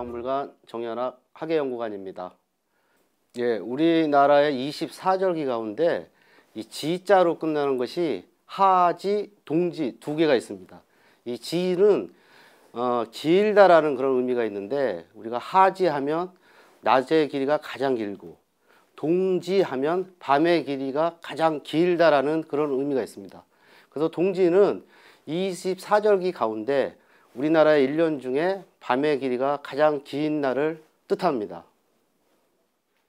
국립박물관 정연학 학예연구관입니다. 예, 우리나라의 24절기 가운데 이 지자로 끝나는 것이 하지, 동지 두 개가 있습니다. 이 지는 어, 길다라는 그런 의미가 있는데 우리가 하지하면 낮의 길이가 가장 길고 동지하면 밤의 길이가 가장 길다라는 그런 의미가 있습니다. 그래서 동지는 24절기 가운데 우리나라의 1년 중에 밤의 길이가 가장 긴 날을 뜻합니다.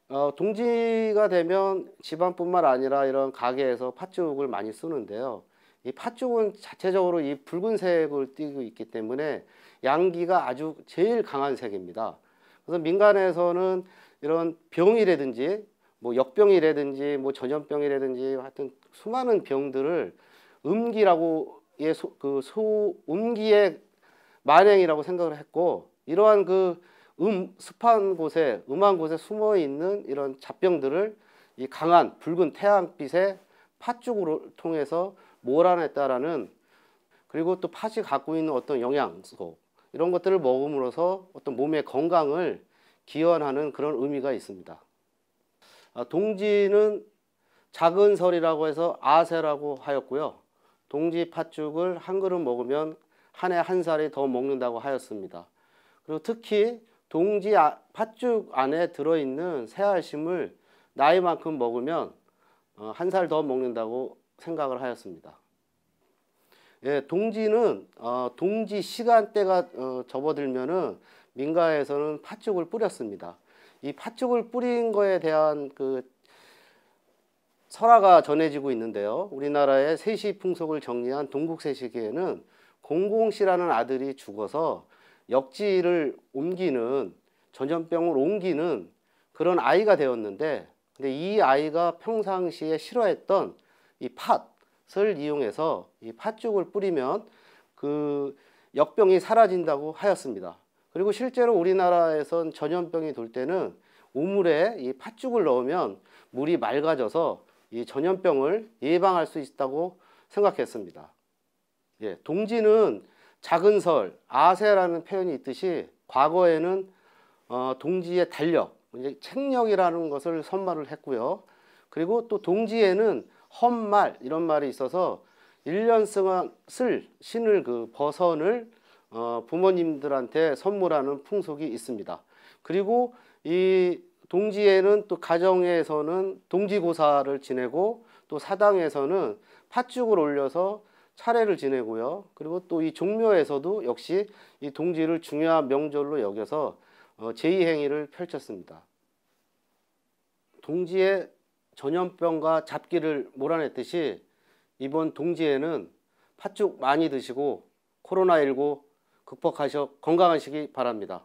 어, 동지가 되면 집안뿐만 아니라 이런 가게에서 팥죽을 많이 쓰는데요. 이 팥죽은 자체적으로 이 붉은색을 띠고 있기 때문에 양기가 아주 제일 강한 색입니다. 그래서 민간에서는 이런 병이라든지 뭐 역병이라든지 뭐 전염병이라든지 하여튼 수많은 병들을 음기라고 예, 소, 그 소, 음기의 만행이라고 생각을 했고 이러한 그 음, 습한 곳에 음한 곳에 숨어 있는 이런 잡병들을 이 강한 붉은 태양빛의 팥죽으로 통해서 몰아냈다라는 그리고 또 팥이 갖고 있는 어떤 영양소 이런 것들을 먹음으로써 어떤 몸의 건강을 기원하는 그런 의미가 있습니다. 아, 동지는 작은 설이라고 해서 아세라고 하였고요. 동지 팥죽을 한 그릇 먹으면 한해한 살이 더 먹는다고 하였습니다. 그리고 특히 동지 아, 팥죽 안에 들어있는 새알심을 나이만큼 먹으면 어, 한살 더 먹는다고 생각을 하였습니다. 예, 동지는 어, 동지 시간대가 어, 접어들면은 민가에서는 팥죽을 뿌렸습니다. 이 팥죽을 뿌린 거에 대한 그 설화가 전해지고 있는데요. 우리나라의 세시 풍속을 정리한 동국세시기에는 공공 씨라는 아들이 죽어서 역지를 옮기는 전염병을 옮기는 그런 아이가 되었는데 근데 이 아이가 평상시에 싫어했던 이 팥을 이용해서 이 팥죽을 뿌리면 그 역병이 사라진다고 하였습니다. 그리고 실제로 우리나라에선 전염병이 돌 때는 우물에 이 팥죽을 넣으면 물이 맑아져서 이 전염병을 예방할 수 있다고 생각했습니다. 예, 동지는 작은 설, 아세라는 표현이 있듯이 과거에는 어, 동지의 달력, 이제 책력이라는 것을 선말을 했고요. 그리고 또 동지에는 험말 이런 말이 있어서 1년승한 쓸 신을 그 버선을 어, 부모님들한테 선물하는 풍속이 있습니다. 그리고 이 동지에는 또 가정에서는 동지고사를 지내고 또 사당에서는 팥죽을 올려서 차례를 지내고요. 그리고 또 이 종묘에서도 역시 이 동지를 중요한 명절로 여겨서 어, 제2행위를 펼쳤습니다. 동지의 전염병과 잡기를 몰아냈듯이 이번 동지에는 팥죽 많이 드시고 코로나19 극복하셔 건강하시기 바랍니다.